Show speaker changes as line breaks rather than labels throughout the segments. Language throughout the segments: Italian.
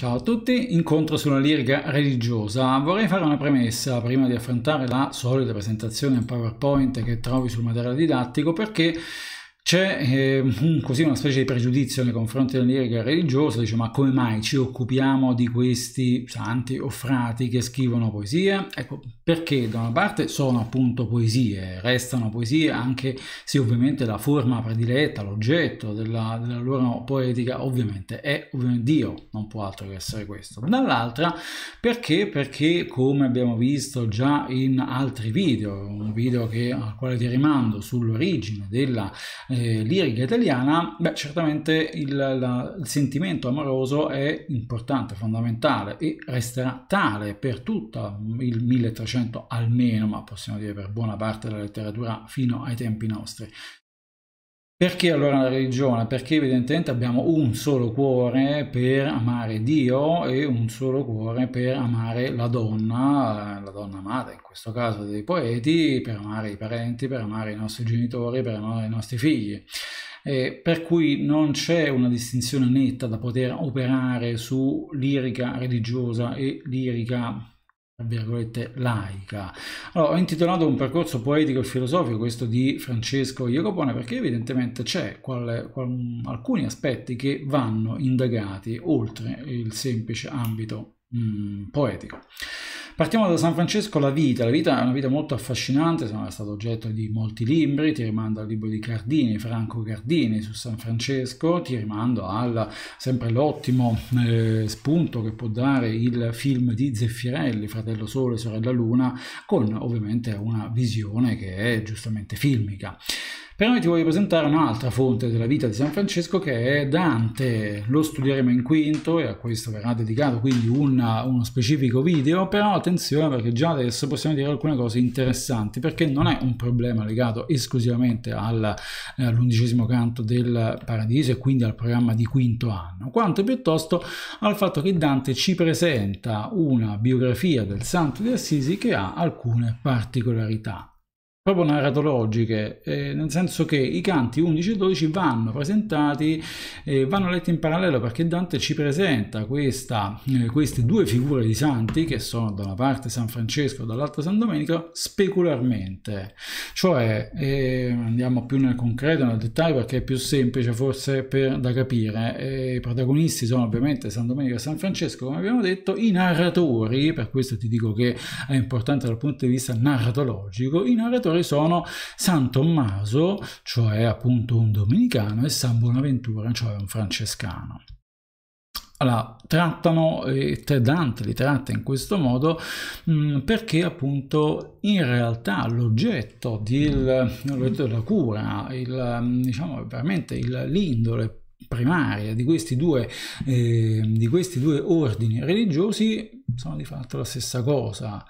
Ciao a tutti, incontro sulla lirica religiosa. Vorrei fare una premessa prima di affrontare la solita presentazione in PowerPoint che trovi sul materiale didattico perché c'è eh, così una specie di pregiudizio nei confronti dell'etica religiosa, dice ma come mai ci occupiamo di questi santi o frati che scrivono poesie? Ecco, perché da una parte sono appunto poesie, restano poesie anche se ovviamente la forma prediletta, l'oggetto della, della loro poetica ovviamente è ovviamente Dio, non può altro che essere questo. Dall'altra perché? Perché come abbiamo visto già in altri video, un video che, al quale ti rimando sull'origine della eh, lirica italiana, beh, certamente il, la, il sentimento amoroso è importante, fondamentale e resterà tale per tutto il 1300 almeno, ma possiamo dire per buona parte della letteratura fino ai tempi nostri. Perché allora la religione? Perché evidentemente abbiamo un solo cuore per amare Dio e un solo cuore per amare la donna, la donna amata in questo caso dei poeti, per amare i parenti, per amare i nostri genitori, per amare i nostri figli. Eh, per cui non c'è una distinzione netta da poter operare su lirica religiosa e lirica laica. Allora, ho intitolato un percorso poetico e filosofico questo di Francesco Jacopone perché evidentemente c'è alcuni aspetti che vanno indagati oltre il semplice ambito mh, mm, poetico. Partiamo da San Francesco, La vita. La vita è una vita molto affascinante, è stato oggetto di molti libri, ti rimando al libro di Cardini, Franco Cardini su San Francesco, ti rimando al sempre l'ottimo eh, spunto che può dare il film di Zeffirelli, Fratello Sole, Sorella Luna, con ovviamente una visione che è giustamente filmica. Però io ti voglio presentare un'altra fonte della vita di San Francesco che è Dante, lo studieremo in quinto e a questo verrà dedicato quindi una, uno specifico video, però attenzione perché già adesso possiamo dire alcune cose interessanti perché non è un problema legato esclusivamente eh, all'undicesimo canto del Paradiso e quindi al programma di quinto anno, quanto piuttosto al fatto che Dante ci presenta una biografia del Santo di Assisi che ha alcune particolarità proprio narratologiche, eh, nel senso che i canti 11 e 12 vanno presentati, eh, vanno letti in parallelo perché Dante ci presenta questa, eh, queste due figure di santi, che sono da una parte San Francesco e dall'altra San Domenico, specularmente. Cioè, eh, andiamo più nel concreto, nel dettaglio, perché è più semplice forse per, da capire. Eh, I protagonisti sono ovviamente San Domenico e San Francesco, come abbiamo detto, i narratori, per questo ti dico che è importante dal punto di vista narratologico, i narratori autori sono San Tommaso, cioè appunto un domenicano, e San Bonaventura, cioè un francescano. Allora, trattano, eh, Dante li tratta in questo modo mh, mm, perché appunto in realtà l'oggetto, della cura, il, diciamo veramente l'indole primaria di questi, due, eh, di questi due ordini religiosi sono di fatto la stessa cosa.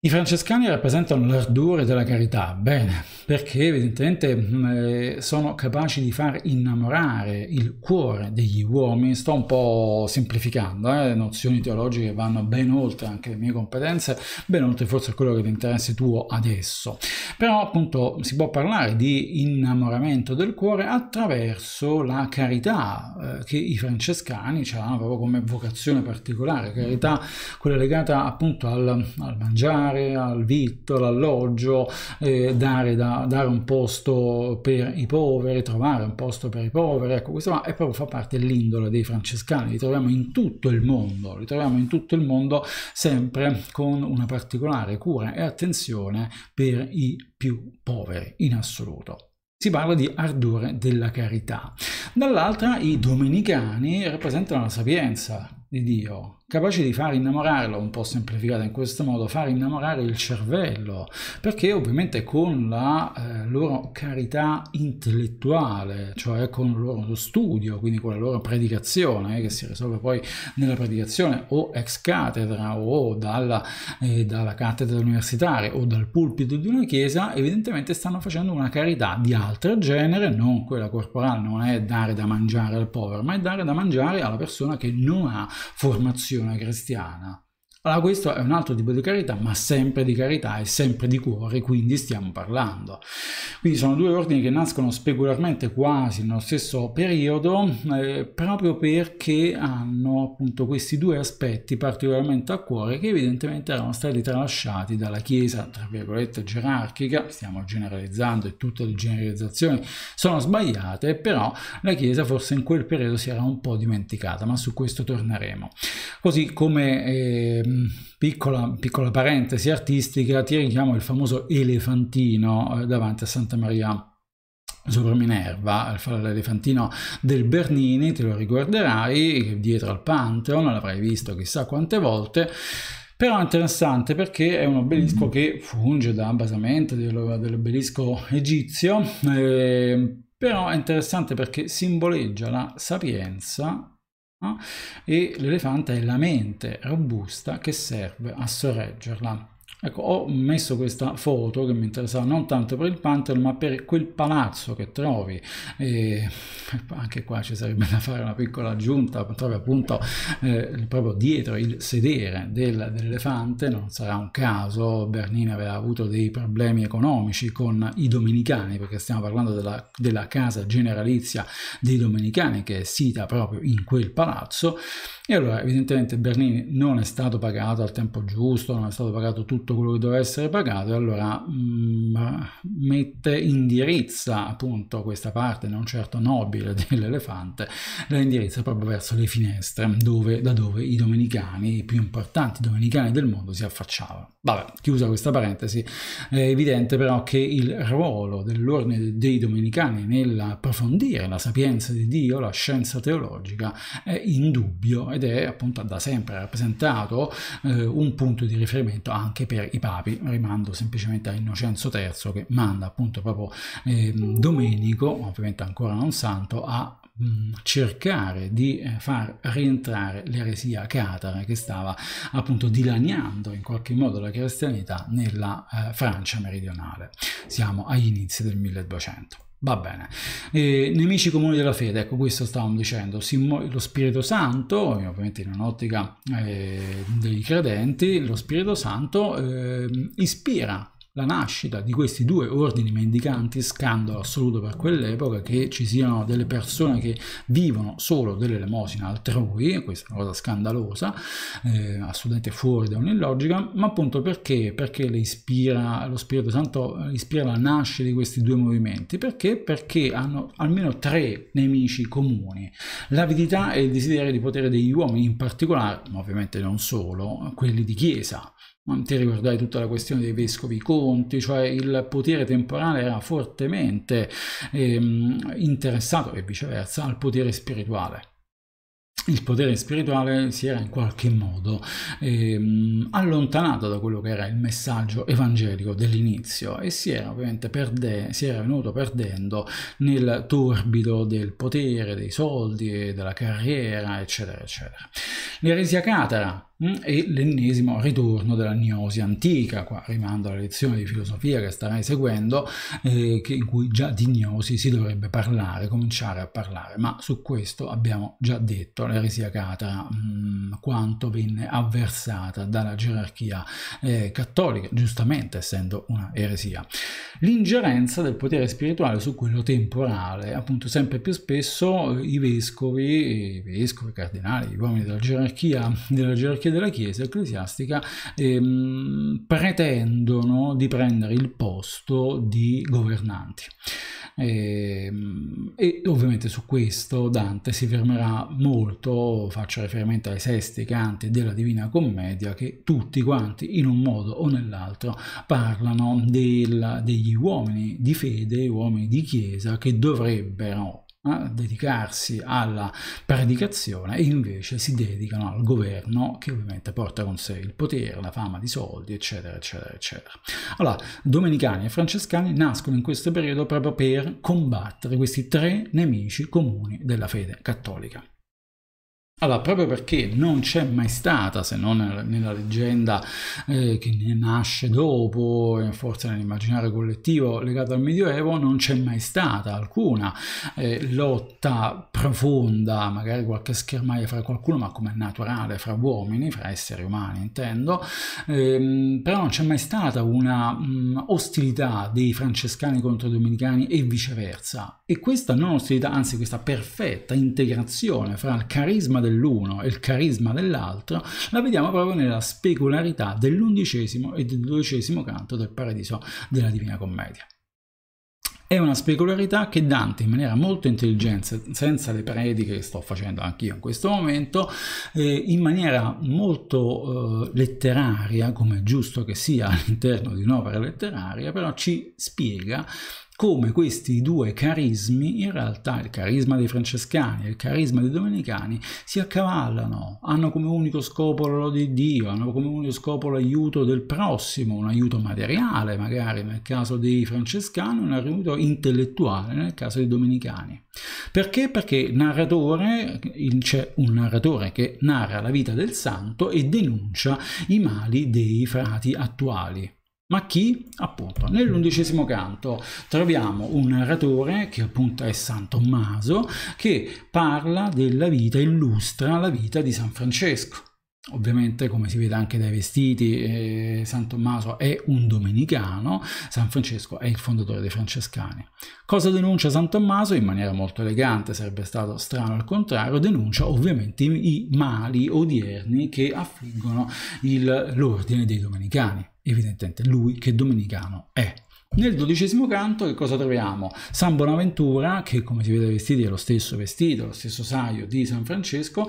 I francescani rappresentano l'ardore della carità, bene, perché evidentemente mm, eh, sono capaci di far innamorare il cuore degli uomini, sto un po' semplificando, eh, nozioni teologiche vanno ben oltre anche le mie competenze, ben oltre forse quello che ti interessa tuo adesso, però appunto si può parlare di innamoramento del cuore attraverso la carità eh, che i francescani hanno proprio come vocazione particolare, carità quella legata appunto al, al mangiare, al vitto, all'alloggio, eh, dare, da, dare, un posto per i poveri, trovare un posto per i poveri, ecco questo qua, proprio fa parte dell'indole dei francescani, li troviamo in tutto il mondo, li troviamo in tutto il mondo sempre con una particolare cura e attenzione per i più poveri in assoluto si parla di ardore della carità. Dall'altra i domenicani rappresentano la sapienza di Dio, capace di far innamorarlo, un po' semplificata in questo modo, far innamorare il cervello, perché ovviamente con la eh, loro carità intellettuale, cioè con il loro studio, quindi con la loro predicazione, eh, che si risolve poi nella predicazione o ex cattedra o dalla, eh, dalla cattedra universitaria o dal pulpito di una chiesa, evidentemente stanno facendo una carità di altro genere, non quella corporale, non è dare da mangiare al povero, ma è dare da mangiare alla persona che non ha formazione tradizione cristiana. Allora questo è un altro tipo di carità, ma sempre di carità e sempre di cuore, quindi stiamo parlando. Quindi sono due ordini che nascono specularmente quasi nello stesso periodo, eh, proprio perché hanno appunto questi due aspetti particolarmente a cuore che evidentemente erano stati tralasciati dalla Chiesa, tra virgolette, gerarchica, stiamo generalizzando e tutte le generalizzazioni sono sbagliate, però la Chiesa forse in quel periodo si era un po' dimenticata, ma su questo torneremo. Così come... Eh, piccola, piccola parentesi artistica, ti richiamo il famoso elefantino eh, davanti a Santa Maria sopra Minerva, il faro dell'elefantino del Bernini, te lo ricorderai, dietro al Pantheon, l'avrai visto chissà quante volte, però è interessante perché è un obelisco mm. che funge da basamento dell'obelisco egizio, eh, però è interessante perché simboleggia la sapienza e l'elefante è la mente robusta che serve a sorreggerla. Ecco, ho messo questa foto che mi interessava non tanto per il Pantheon, ma per quel palazzo che trovi. E anche qua ci sarebbe da fare una piccola aggiunta, trovi appunto eh, proprio dietro il sedere del, dell'elefante, non sarà un caso, Bernini aveva avuto dei problemi economici con i domenicani, perché stiamo parlando della, della casa generalizia dei domenicani che è sita proprio in quel palazzo. E allora evidentemente Bernini non è stato pagato al tempo giusto, non è stato pagato tutto quello che doveva essere pagato e allora mh, mm, mette, indirizza appunto questa parte non certo nobile dell'elefante, la indirizza proprio verso le finestre dove, da dove i domenicani, i più importanti domenicani del mondo si affacciavano. Vabbè, chiusa questa parentesi, è evidente però che il ruolo dell'ordine dei domenicani nell'approfondire la sapienza di Dio, la scienza teologica, è indubbio ed è appunto da sempre rappresentato eh, un punto di riferimento anche per i papi. Rimando semplicemente a Innocenzo III che manda appunto proprio eh, Domenico, ovviamente ancora non santo, a mm, cercare di eh, far rientrare l'eresia catara che stava appunto dilaniando in qualche modo la cristianità nella eh, Francia meridionale. Siamo agli inizi del 1200. Va bene, eh, nemici comuni della fede, ecco questo stavamo dicendo, lo Spirito Santo, ovviamente in un'ottica eh, dei credenti, lo Spirito Santo eh, ispira la nascita di questi due ordini mendicanti, scandalo assoluto per quell'epoca, che ci siano delle persone che vivono solo dell'elemosina altrui, questa è una cosa scandalosa, eh, assolutamente fuori da ogni logica, ma appunto perché? Perché ispira, lo Spirito Santo ispira la nascita di questi due movimenti? Perché? Perché hanno almeno tre nemici comuni, l'avidità e il desiderio di potere degli uomini in particolare, ma ovviamente non solo, quelli di Chiesa. Ti ricordai tutta la questione dei vescovi conti, cioè il potere temporale era fortemente ehm, interessato e viceversa al potere spirituale il potere spirituale si era in qualche modo ehm, allontanato da quello che era il messaggio evangelico dell'inizio e si era ovviamente perde- si era venuto perdendo nel torbido del potere, dei soldi, della carriera, eccetera, eccetera. L'eresia catara, Mm, e l'ennesimo ritorno della gnosi antica, qua rimando alla lezione di filosofia che starai seguendo, eh, che, in cui già di gnosi si dovrebbe parlare, cominciare a parlare, ma su questo abbiamo già detto l'eresia catara, mm, quanto venne avversata dalla gerarchia eh, cattolica, giustamente essendo una eresia. L'ingerenza del potere spirituale su quello temporale, appunto sempre più spesso eh, i vescovi, i vescovi, i cardinali, gli uomini della gerarchia, della gerarchia gerarchie della Chiesa ecclesiastica ehm, pretendono di prendere il posto di governanti. E, ehm, e, ovviamente su questo Dante si fermerà molto, faccio riferimento ai sesti canti della Divina Commedia, che tutti quanti in un modo o nell'altro parlano del, degli uomini di fede, uomini di chiesa che dovrebbero a dedicarsi alla predicazione e invece si dedicano al governo che ovviamente porta con sé il potere, la fama di soldi, eccetera, eccetera, eccetera. Allora, domenicani e francescani nascono in questo periodo proprio per combattere questi tre nemici comuni della fede cattolica. Allora, proprio perché non c'è mai stata, se non nella leggenda eh, che ne nasce dopo, eh, forse nell'immaginario collettivo legato al Medioevo, non c'è mai stata alcuna eh, lotta profonda, magari qualche schermaglia fra qualcuno, ma come è naturale, fra uomini, fra esseri umani intendo, ehm, però non c'è mai stata una mh, mm, ostilità dei francescani contro i domenicani e viceversa. E questa non ostilità, anzi questa perfetta integrazione fra il carisma del dell'uno e il carisma dell'altro, la vediamo proprio nella specularità dell'undicesimo e del dodicesimo canto del Paradiso della Divina Commedia. È una specularità che Dante, in maniera molto intelligente, senza le prediche che sto facendo anch'io in questo momento, eh, in maniera molto eh, letteraria, come è giusto che sia all'interno di un'opera letteraria, però ci spiega come questi due carismi, in realtà il carisma dei francescani e il carisma dei domenicani, si accavallano, hanno come unico scopo l'oro di Dio, hanno come unico scopo l'aiuto del prossimo, un aiuto materiale magari nel caso dei francescani, un aiuto intellettuale nel caso dei domenicani. Perché? Perché narratore, c'è un narratore che narra la vita del santo e denuncia i mali dei frati attuali. Ma chi? Appunto, nell'undicesimo canto troviamo un narratore che appunto è San Tommaso che parla della vita, illustra la vita di San Francesco. Ovviamente, come si vede anche dai vestiti, eh, San Tommaso è un domenicano, San Francesco è il fondatore dei francescani. Cosa denuncia San Tommaso? In maniera molto elegante, sarebbe stato strano al contrario, denuncia ovviamente i mali odierni che affliggono l'ordine dei domenicani evidentemente lui che domenicano è. Nel dodicesimo canto che cosa troviamo? San Bonaventura, che come si vede vestito è lo stesso vestito, lo stesso saio di San Francesco,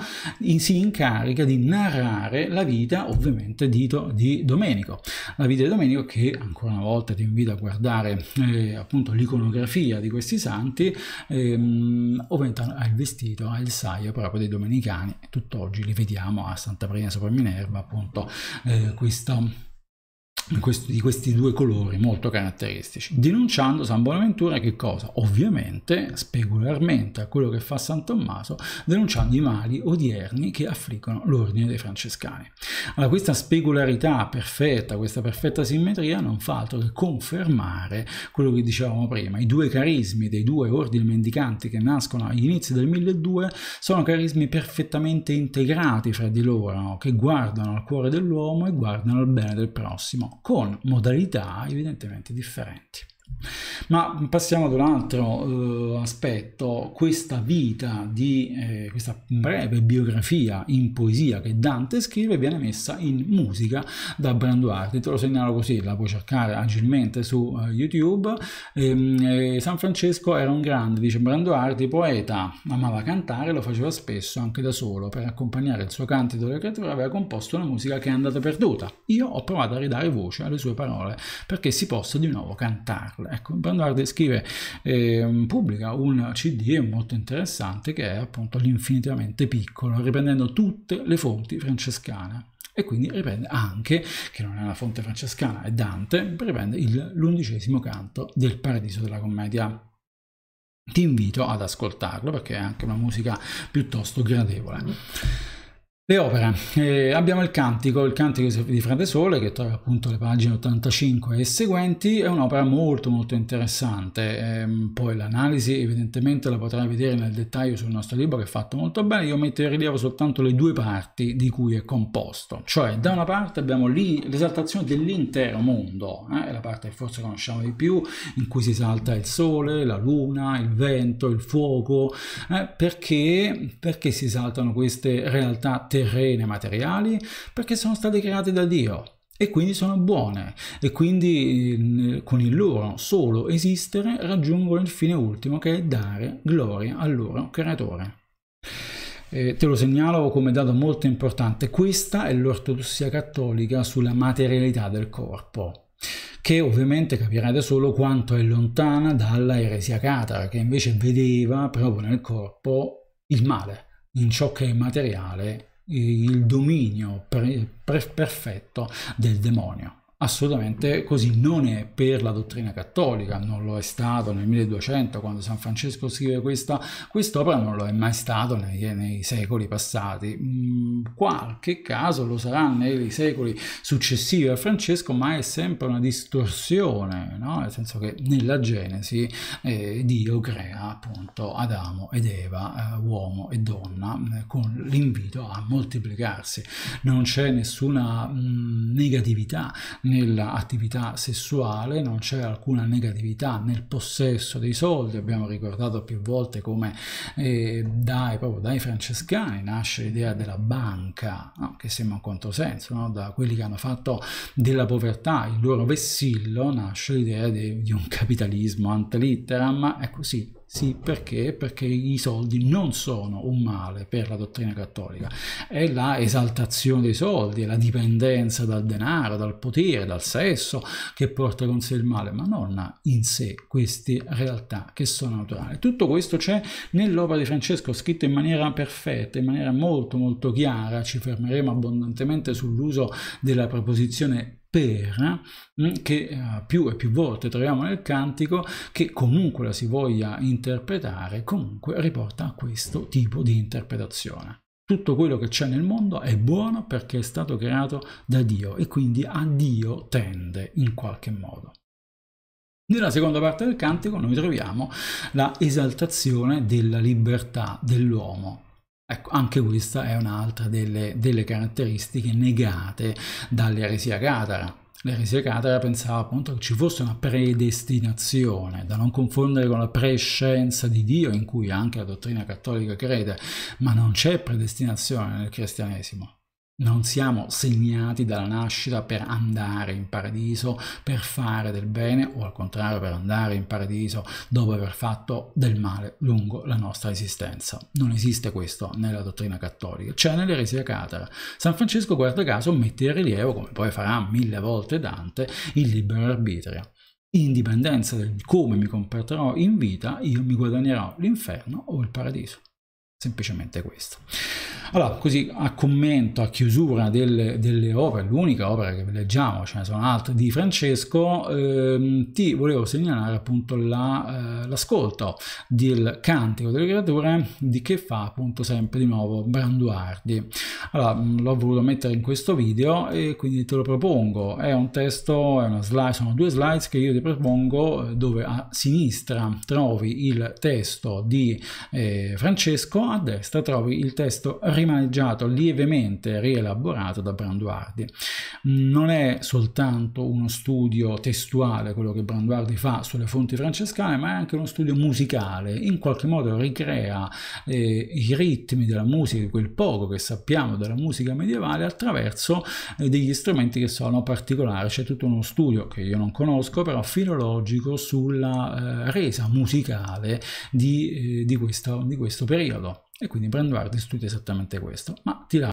si incarica di narrare la vita ovviamente di, di, Domenico. La vita di Domenico che ancora una volta ti invito a guardare eh, appunto l'iconografia di questi santi, ehm, ovviamente ha il vestito, ha il saio proprio dei domenicani, tutt'oggi li vediamo a Santa Maria sopra Minerva appunto eh, questo questo, di questi due colori molto caratteristici, denunciando San Bonaventura che cosa? Ovviamente, specularmente a quello che fa San Tommaso, denunciando i mali odierni che affliggono l'ordine dei francescani. Allora, questa specularità perfetta, questa perfetta simmetria non fa altro che confermare quello che dicevamo prima, i due carismi dei due ordini mendicanti che nascono agli inizi del 1200 sono carismi perfettamente integrati fra di loro, che guardano al cuore dell'uomo e guardano al bene del prossimo con modalità evidentemente differenti. Ma passiamo ad un altro eh, aspetto, questa vita di eh, questa breve biografia in poesia che Dante scrive viene messa in musica da Branduardi, te lo segnalo così, la puoi cercare agilmente su eh, YouTube. Ehm, eh, San Francesco era un grande, dice Branduardi, poeta, amava cantare, lo faceva spesso anche da solo, per accompagnare il suo canto delle creature aveva composto una musica che è andata perduta. Io ho provato a ridare voce alle sue parole perché si possa di nuovo cantare farlo. Ecco, Brandardi scrive, eh, pubblica un CD molto interessante che è appunto l'infinitamente piccolo, riprendendo tutte le fonti francescane e quindi riprende anche, che non è una fonte francescana, è Dante, riprende l'undicesimo canto del Paradiso della Commedia. Ti invito ad ascoltarlo perché è anche una musica piuttosto gradevole. Le opere. Eh, abbiamo il Cantico, il Cantico di Frate Sole che trova appunto le pagine 85 e seguenti, è un'opera molto molto interessante, eh, poi l'analisi evidentemente la potrai vedere nel dettaglio sul nostro libro che è fatto molto bene, io metto in rilievo soltanto le due parti di cui è composto, cioè da una parte abbiamo l'esaltazione dell'intero mondo, eh, la parte che forse conosciamo di più, in cui si salta il sole, la luna, il vento, il fuoco, eh, perché, perché si saltano queste realtà terrene? terrene materiali perché sono state create da Dio e quindi sono buone e quindi eh, con il loro solo esistere raggiungono il fine ultimo che è dare gloria al loro creatore. Eh, te lo segnalo come dato molto importante, questa è l'ortodossia cattolica sulla materialità del corpo che ovviamente capirete solo quanto è lontana dalla eresia catara che invece vedeva proprio nel corpo il male, in ciò che è materiale il dominio pre perfetto del demonio assolutamente così non è per la dottrina cattolica, non lo è stato nel 1200 quando San Francesco scrive questa quest'opera, non lo è mai stato nei, nei, secoli passati. Mm, qualche caso lo sarà nei secoli successivi a Francesco, ma è sempre una distorsione, no? nel senso che nella Genesi eh, Dio crea appunto Adamo ed Eva, eh, uomo e donna, eh, con l'invito a moltiplicarsi. Non c'è nessuna mh, mm, negatività nell'attività sessuale, non c'è alcuna negatività nel possesso dei soldi, abbiamo ricordato più volte come eh, dai, proprio dai francescani nasce l'idea della banca, no? che sembra un controsenso, no? da quelli che hanno fatto della povertà il loro vessillo nasce l'idea di, di un capitalismo ante litteram, è così, sì, perché? Perché i soldi non sono un male per la dottrina cattolica, è la esaltazione dei soldi, è la dipendenza dal denaro, dal potere, dal sesso che porta con sé il male, ma non in sé queste realtà che sono naturali. Tutto questo c'è nell'opera di Francesco, scritta in maniera perfetta, in maniera molto molto chiara, ci fermeremo abbondantemente sull'uso della proposizione pera eh, mm, che eh, più e più volte troviamo nel cantico che comunque la si voglia interpretare comunque riporta a questo tipo di interpretazione. Tutto quello che c'è nel mondo è buono perché è stato creato da Dio e quindi a Dio tende in qualche modo. Nella seconda parte del cantico noi troviamo la esaltazione della libertà dell'uomo Ecco, anche questa è un'altra delle, delle, caratteristiche negate dall'eresia catara. L'eresia catara pensava appunto che ci fosse una predestinazione, da non confondere con la prescienza di Dio in cui anche la dottrina cattolica crede, ma non c'è predestinazione nel cristianesimo. Non siamo segnati dalla nascita per andare in paradiso, per fare del bene o al contrario per andare in paradiso dopo aver fatto del male lungo la nostra esistenza. Non esiste questo nella dottrina cattolica, c'è nell'eresia catara. San Francesco, guarda caso, mette in rilievo, come poi farà mille volte Dante, il libero arbitrio. In dipendenza del come mi comporterò in vita, io mi guadagnerò l'inferno o il paradiso semplicemente questo. Allora, così a commento, a chiusura delle, delle opere, l'unica opera che leggiamo, ce ne sono altre, di Francesco, ehm, ti volevo segnalare appunto l'ascolto la, eh, del Cantico delle Creature di che fa appunto sempre di nuovo Branduardi. Allora, mm, l'ho voluto mettere in questo video e quindi te lo propongo. È un testo, è una slide, sono due slides che io ti propongo eh, dove a sinistra trovi il testo di eh, Francesco a destra trovi il testo rimaneggiato lievemente rielaborato da Branduardi. Non è soltanto uno studio testuale quello che Branduardi fa sulle fonti francescane, ma è anche uno studio musicale, in qualche modo ricrea eh, i ritmi della musica, quel poco che sappiamo della musica medievale attraverso eh, degli strumenti che sono particolari, c'è tutto uno studio che io non conosco, però filologico sulla eh, resa musicale di, eh, di, questo, di questo periodo. E quindi Brandward studia esattamente questo, ma tira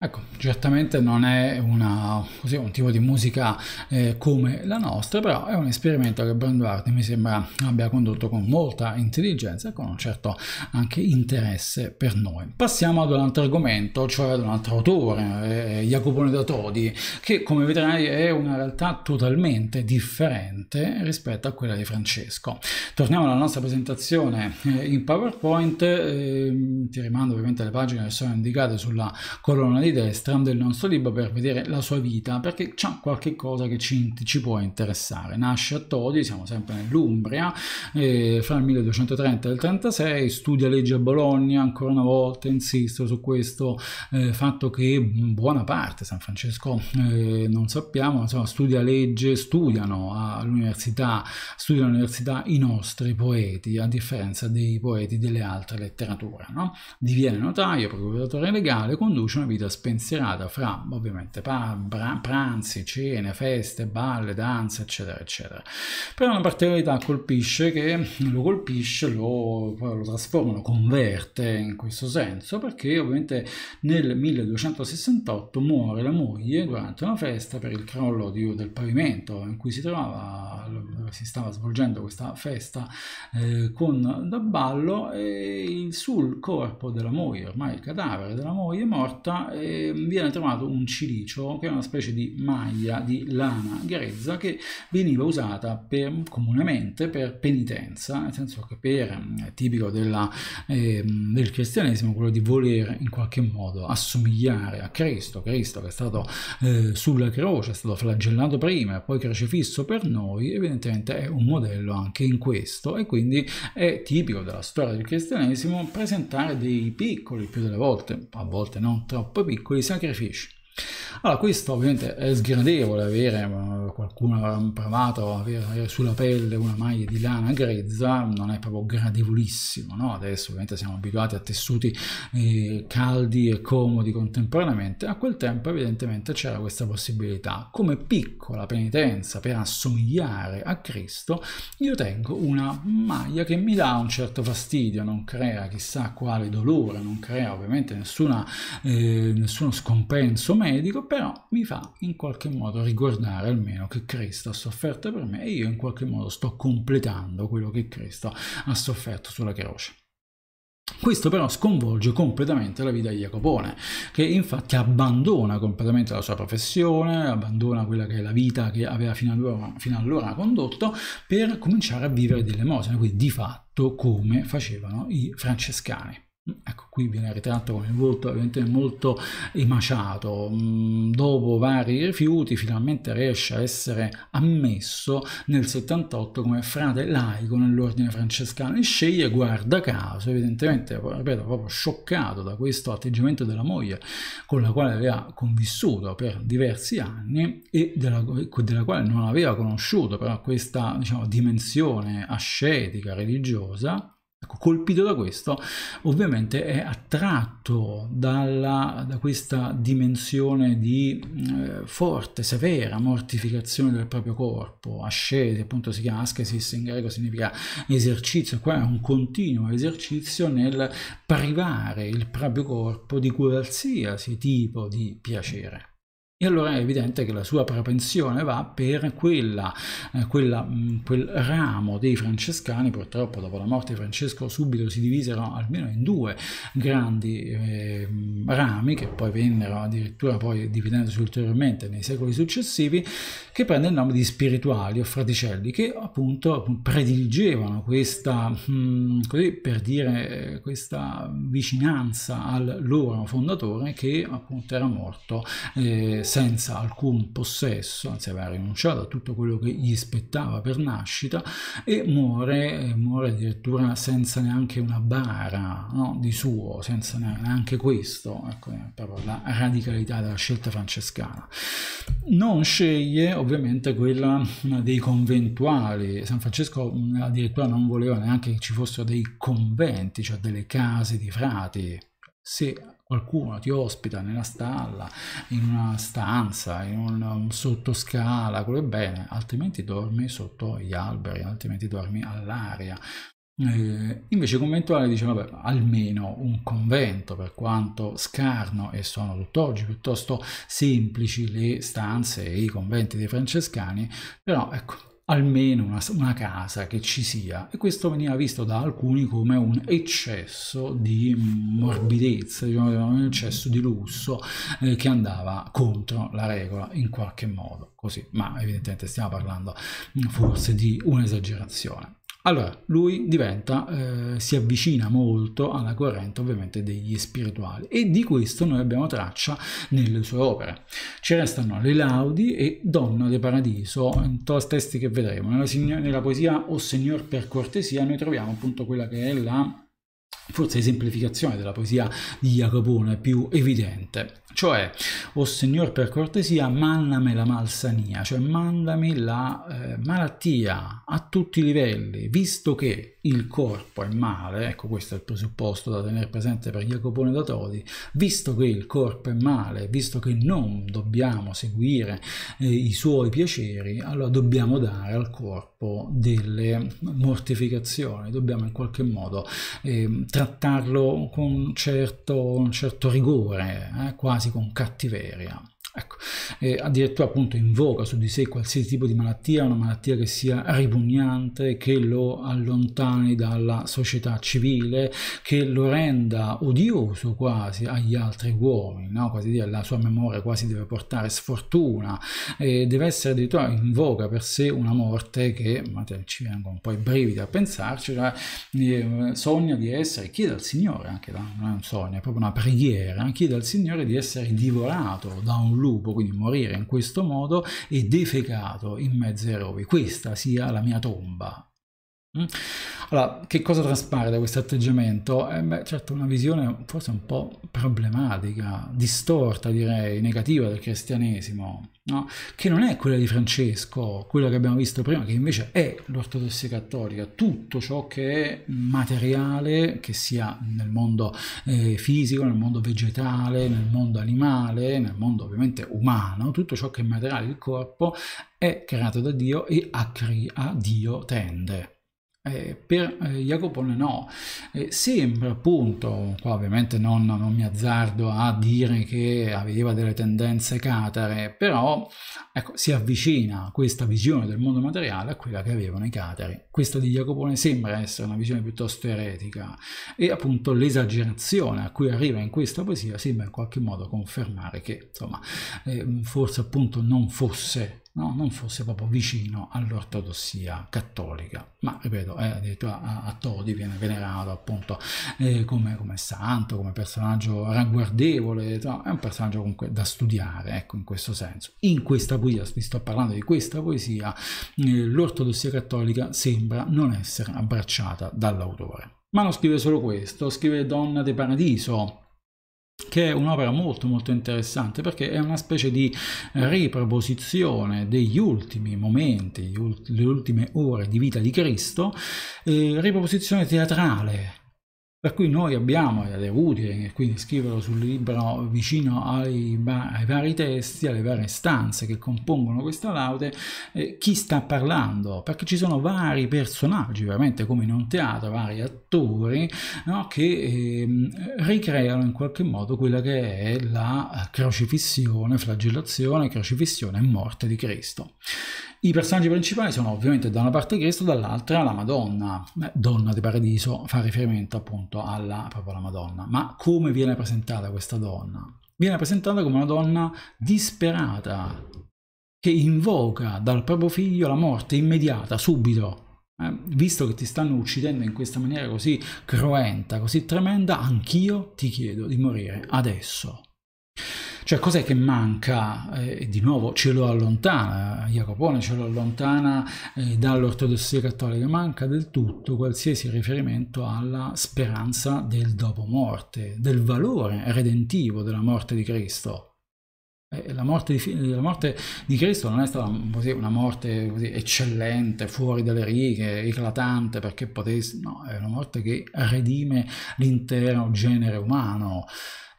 Ecco, certamente non è una, così, un tipo di musica eh, come la nostra, però è un esperimento che Branduardi mi sembra abbia condotto con molta intelligenza e con un certo anche interesse per noi. Passiamo ad un altro argomento, cioè ad un altro autore, eh, Jacopone da Todi, che come vedrai è una realtà totalmente differente rispetto a quella di Francesco. Torniamo alla nostra presentazione eh, in PowerPoint, ehm, ti rimando ovviamente alle pagine che sono indicate sulla colonna di di destra del nostro libro per vedere la sua vita, perché c'è qualche cosa che ci, ci, può interessare. Nasce a Todi, siamo sempre nell'Umbria, eh, fra il 1230 e il 36, studia legge a Bologna, ancora una volta insisto su questo eh, fatto che buona parte San Francesco eh, non sappiamo, insomma, studia legge, studiano all'università, studiano all'università i nostri poeti, a differenza dei poeti delle altre letterature. No? Diviene notaio, procuratore legale, conduce una vita spensierata fra ovviamente pranzi, cene, feste, balle, danze, eccetera, eccetera. Però una particolarità colpisce che lo colpisce, lo, lo trasforma, lo converte in questo senso, perché ovviamente nel 1268 muore la moglie durante una festa per il crollo di, del pavimento in cui si trovava, si stava svolgendo questa festa eh, con da ballo e sul corpo della moglie, ormai il cadavere della moglie morta, eh, viene trovato un cilicio, che è una specie di maglia di lana grezza che veniva usata per, comunemente per penitenza, nel senso che per, mm, tipico della, eh, del cristianesimo, quello di voler in qualche modo assomigliare a Cristo, Cristo che è stato eh, sulla croce, è stato flagellato prima e poi crocifisso per noi, evidentemente è un modello anche in questo e quindi è tipico della storia del cristianesimo presentare dei piccoli più delle volte, a volte non troppo piccoli, que sacrifice. Allora, questo ovviamente è sgradevole avere eh, qualcuno premato, avere sulla pelle una maglia di lana grezza, non è proprio gradevolissimo, no? Adesso ovviamente siamo abituati a tessuti eh, caldi e comodi contemporaneamente, a quel tempo evidentemente c'era questa possibilità. Come piccola penitenza per assomigliare a Cristo, io tengo una maglia che mi dà un certo fastidio, non crea chissà quale dolore, non crea ovviamente nessuna, eh, nessuno scompenso medico, però mi fa in qualche modo ricordare almeno che Cristo ha sofferto per me e io in qualche modo sto completando quello che Cristo ha sofferto sulla croce. Questo però sconvolge completamente la vita di Jacopone, che infatti abbandona completamente la sua professione, abbandona quella che è la vita che aveva fino allora, fino allora condotto, per cominciare a vivere delle mosine, quindi di fatto come facevano i francescani. Ecco, qui viene ritratto con il volto molto emaciato. Mm, dopo vari rifiuti, finalmente riesce a essere ammesso nel 78 come frate laico nell'ordine francescano e sceglie, guarda caso, evidentemente, ripeto, proprio scioccato da questo atteggiamento della moglie con la quale aveva convissuto per diversi anni e della, della quale non aveva conosciuto però questa diciamo, dimensione ascetica, religiosa, Ecco, colpito da questo, ovviamente è attratto dalla, da questa dimensione di eh, forte, severa mortificazione del proprio corpo. ascese, appunto, si chiama ascesis in greco, significa esercizio. Qua è un continuo esercizio nel privare il proprio corpo di qualsiasi tipo di piacere. E allora è evidente che la sua propensione va per quella, eh, quella, mh, mm, quel ramo dei francescani, purtroppo dopo la morte di Francesco subito si divisero almeno in due grandi eh, rami che poi vennero addirittura poi dividendosi ulteriormente nei secoli successivi, che prende il nome di spirituali o fraticelli, che appunto prediligevano questa, mh, mm, così per dire, questa vicinanza al loro fondatore che appunto era morto. Eh, senza alcun possesso, anzi aveva rinunciato a tutto quello che gli spettava per nascita e muore, eh, muore addirittura senza neanche una bara no? di suo, senza neanche questo, ecco proprio la radicalità della scelta francescana. Non sceglie ovviamente quella dei conventuali, San Francesco addirittura non voleva neanche che ci fossero dei conventi, cioè delle case di frati. Se qualcuno ti ospita nella stalla, in una stanza, in un, sottoscala, quello è bene, altrimenti dormi sotto gli alberi, altrimenti dormi all'aria. Eh, invece conventuale dice vabbè almeno un convento per quanto scarno e sono tutt'oggi piuttosto semplici le stanze e i conventi dei francescani però ecco almeno una, una, casa che ci sia e questo veniva visto da alcuni come un eccesso di morbidezza, diciamo, un eccesso di lusso eh, che andava contro la regola in qualche modo, così, ma evidentemente stiamo parlando mm, forse di un'esagerazione. Allora, lui diventa, eh, si avvicina molto alla corrente ovviamente degli spirituali e di questo noi abbiamo traccia nelle sue opere. Ci restano le laudi e Donna de Paradiso, in tutti testi che vedremo. Nella, nella poesia O Signor per cortesia noi troviamo appunto quella che è la forse esemplificazione della poesia di Jacopone più evidente. Cioè, o oh Signor per cortesia, mandami la malsania, cioè mandami la eh, malattia a tutti i livelli, visto che il corpo è male, ecco questo è il presupposto da tenere presente per Jacopone da Todi, visto che il corpo è male, visto che non dobbiamo seguire eh, i suoi piaceri, allora dobbiamo dare al corpo delle mortificazioni, dobbiamo in qualche modo eh, trattarlo con un certo, un certo rigore, eh, quasi quasi con cattiveria. Ecco, eh, addirittura appunto invoca su di sé qualsiasi tipo di malattia, una malattia che sia ripugnante, che lo allontani dalla società civile, che lo renda odioso quasi agli altri uomini, no? quasi dire, la sua memoria quasi deve portare sfortuna, eh, deve essere addirittura invoca per sé una morte che, ma te, ci vengono un po' i brividi a pensarci, cioè, eh, sogna di essere, chiede al Signore, anche da, non è un sogno, è proprio una preghiera, chiede al Signore di essere divorato da un lupo lupo, quindi morire in questo modo, e defecato in mezzo ai rovi. Questa sia la mia tomba. Mm. Allora, che cosa traspare da questo atteggiamento? Eh beh, certo, una visione forse un po' problematica, distorta direi, negativa del cristianesimo, no? che non è quella di Francesco, quella che abbiamo visto prima, che invece è l'ortodossia cattolica, tutto ciò che è materiale, che sia nel mondo eh, fisico, nel mondo vegetale, nel mondo animale, nel mondo ovviamente umano, tutto ciò che è materiale, il corpo, è creato da Dio e a, a Dio tende. Eh, per eh, Jacopone no, eh, sembra appunto, qua ovviamente non, non, mi azzardo a dire che aveva delle tendenze catare, però ecco, si avvicina questa visione del mondo materiale a quella che avevano i catari. Questa di Jacopone sembra essere una visione piuttosto eretica e appunto l'esagerazione a cui arriva in questa poesia sembra in qualche modo confermare che insomma eh, forse appunto non fosse no? non fosse proprio vicino all'ortodossia cattolica, ma ripeto, eh, addirittura a, a Todi viene venerato appunto eh, come, come, santo, come personaggio ragguardevole, no? è un personaggio comunque da studiare, ecco, in questo senso. In questa poesia, vi sto parlando di questa poesia, eh, l'ortodossia cattolica sembra non essere abbracciata dall'autore. Ma non scrive solo questo, scrive Donna di Paradiso, che è un'opera molto molto interessante perché è una specie di riproposizione degli ultimi momenti, le ultime ore di vita di Cristo, eh, riproposizione teatrale per cui noi abbiamo, ed è utile quindi scriverlo sul libro vicino ai, ai vari testi, alle varie stanze che compongono questa laude, eh, chi sta parlando, perché ci sono vari personaggi, veramente come in un teatro, vari attori, no, che eh, ricreano in qualche modo quella che è la crocifissione, flagellazione, crocifissione e morte di Cristo. I personaggi principali sono ovviamente da una parte Cristo, dall'altra la Madonna. Beh, donna di paradiso fa riferimento appunto alla, proprio alla Madonna. Ma come viene presentata questa donna? Viene presentata come una donna disperata, che invoca dal proprio figlio la morte immediata, subito. Eh, visto che ti stanno uccidendo in questa maniera così cruenta, così tremenda, anch'io ti chiedo di morire adesso. Cioè cos'è che manca? Eh, di nuovo ce lo allontana, Jacopone ce lo allontana eh, dall'ortodossia cattolica, manca del tutto qualsiasi riferimento alla speranza del dopo morte, del valore redentivo della morte di Cristo. Eh, la, morte di, la morte, di, Cristo non è stata così, una morte così eccellente, fuori dalle righe, eclatante perché potesse, no, è una morte che redime l'intero genere umano.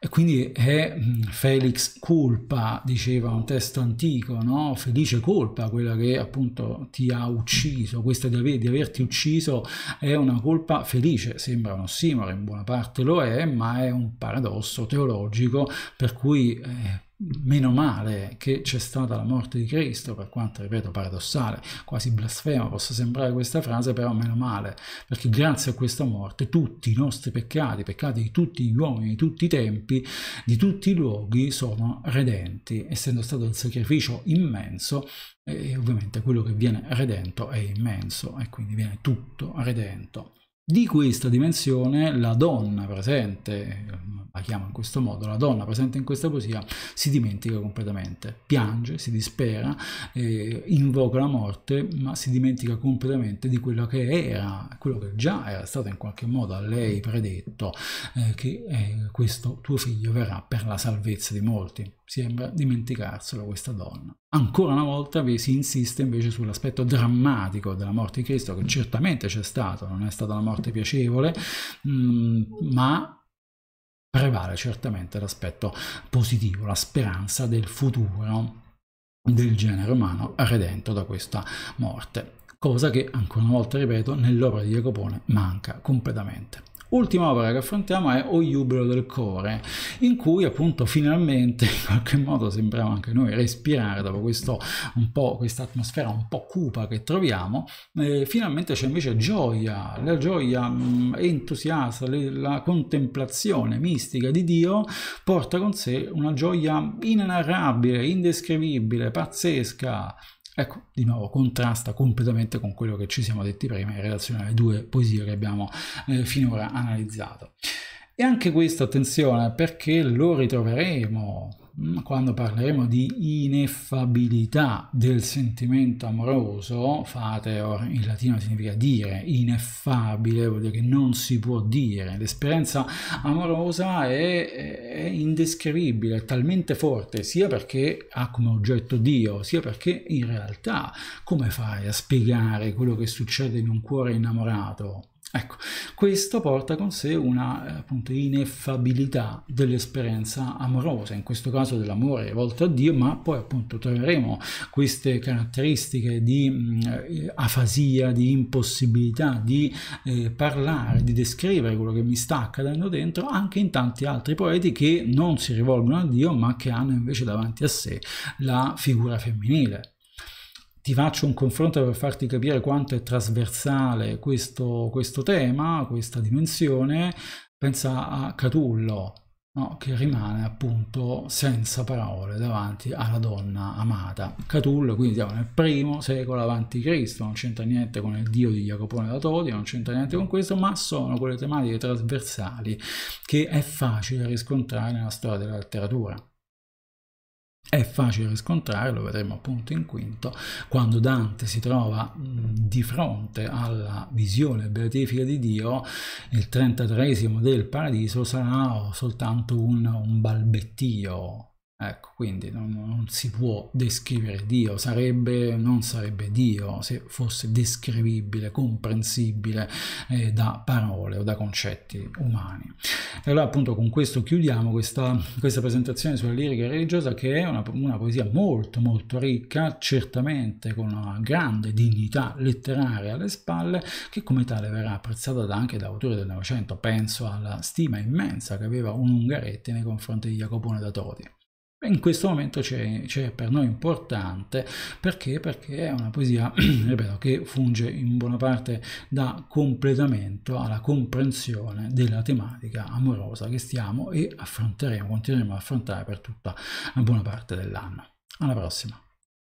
E quindi è eh, Felix Culpa, diceva un testo antico, no? felice colpa, quella che appunto ti ha ucciso, questa di, aver, di averti ucciso è una colpa felice, sembra un ossimoro, in buona parte lo è, ma è un paradosso teologico per cui... Eh, meno male che c'è stata la morte di Cristo, per quanto, ripeto, paradossale, quasi blasfema possa sembrare questa frase, però meno male, perché grazie a questa morte tutti i nostri peccati, peccati di tutti gli uomini, di tutti i tempi, di tutti i luoghi, sono redenti, essendo stato un sacrificio immenso, e ovviamente quello che viene redento è immenso, e quindi viene tutto redento. Di questa dimensione la donna presente, la chiamo in questo modo, la donna presente in questa poesia si dimentica completamente, piange, si dispera, eh, invoca la morte, ma si dimentica completamente di quello che era, quello che già era stato in qualche modo a lei predetto, eh, che eh, questo tuo figlio verrà per la salvezza di molti sembra dimenticarselo questa donna. Ancora una volta vi si insiste invece sull'aspetto drammatico della morte di Cristo, che certamente c'è stato, non è stata una morte piacevole, mm, ma prevale certamente l'aspetto positivo, la speranza del futuro del genere umano redento da questa morte, cosa che ancora una volta, ripeto, nell'opera di Jacopone manca completamente. Ultima opera che affrontiamo è O Jubilo del Core, in cui appunto finalmente in qualche modo sembrava anche noi respirare dopo questa atmosfera un po' cupa che troviamo, eh, finalmente c'è invece gioia, la gioia mh, mm, entusiasta, la contemplazione mistica di Dio porta con sé una gioia inenarrabile, indescrivibile, pazzesca, Ecco, di nuovo contrasta completamente con quello che ci siamo detti prima in relazione alle due poesie che abbiamo eh, finora analizzato. E anche questo, attenzione, perché lo ritroveremo Mm. quando parleremo di ineffabilità del sentimento amoroso, fate in latino significa dire, ineffabile vuol dire che non si può dire, l'esperienza amorosa è, è indescrivibile, è talmente forte, sia perché ha come oggetto Dio, sia perché in realtà come fai a spiegare quello che succede in un cuore innamorato? Ecco, questo porta con sé una eh, appunto, ineffabilità dell'esperienza amorosa, in questo caso dell'amore rivolto a Dio, ma poi appunto troveremo queste caratteristiche di mh, mm, eh, afasia, di impossibilità di eh, parlare, di descrivere quello che mi sta accadendo dentro, anche in tanti altri poeti che non si rivolgono a Dio, ma che hanno invece davanti a sé la figura femminile ti faccio un confronto per farti capire quanto è trasversale questo, questo tema, questa dimensione. Pensa a Catullo, no? che rimane appunto senza parole davanti alla donna amata. Catullo, quindi siamo nel primo secolo avanti Cristo, non c'entra niente con il dio di Jacopone da Todi, non c'entra niente con questo, ma sono quelle tematiche trasversali che è facile riscontrare nella storia della letteratura. È facile riscontrare, lo vedremo appunto in quinto, quando Dante si trova di fronte alla visione beatifica di Dio, il trentatreesimo del paradiso sarà soltanto un, un balbettio Ecco, quindi non, non, si può descrivere Dio, sarebbe, non sarebbe Dio se fosse descrivibile, comprensibile eh, da parole o da concetti umani. E allora appunto con questo chiudiamo questa, questa presentazione sulla lirica religiosa che è una, una, poesia molto molto ricca, certamente con una grande dignità letteraria alle spalle, che come tale verrà apprezzata anche da autori del Novecento. Penso alla stima immensa che aveva un Ungaretti nei confronti di Jacopone da Todi in questo momento c'è, per noi importante perché? perché è una poesia ripeto, che funge in buona parte da completamento alla comprensione della tematica amorosa che stiamo e affronteremo, continueremo ad affrontare per tutta buona parte dell'anno. Alla prossima!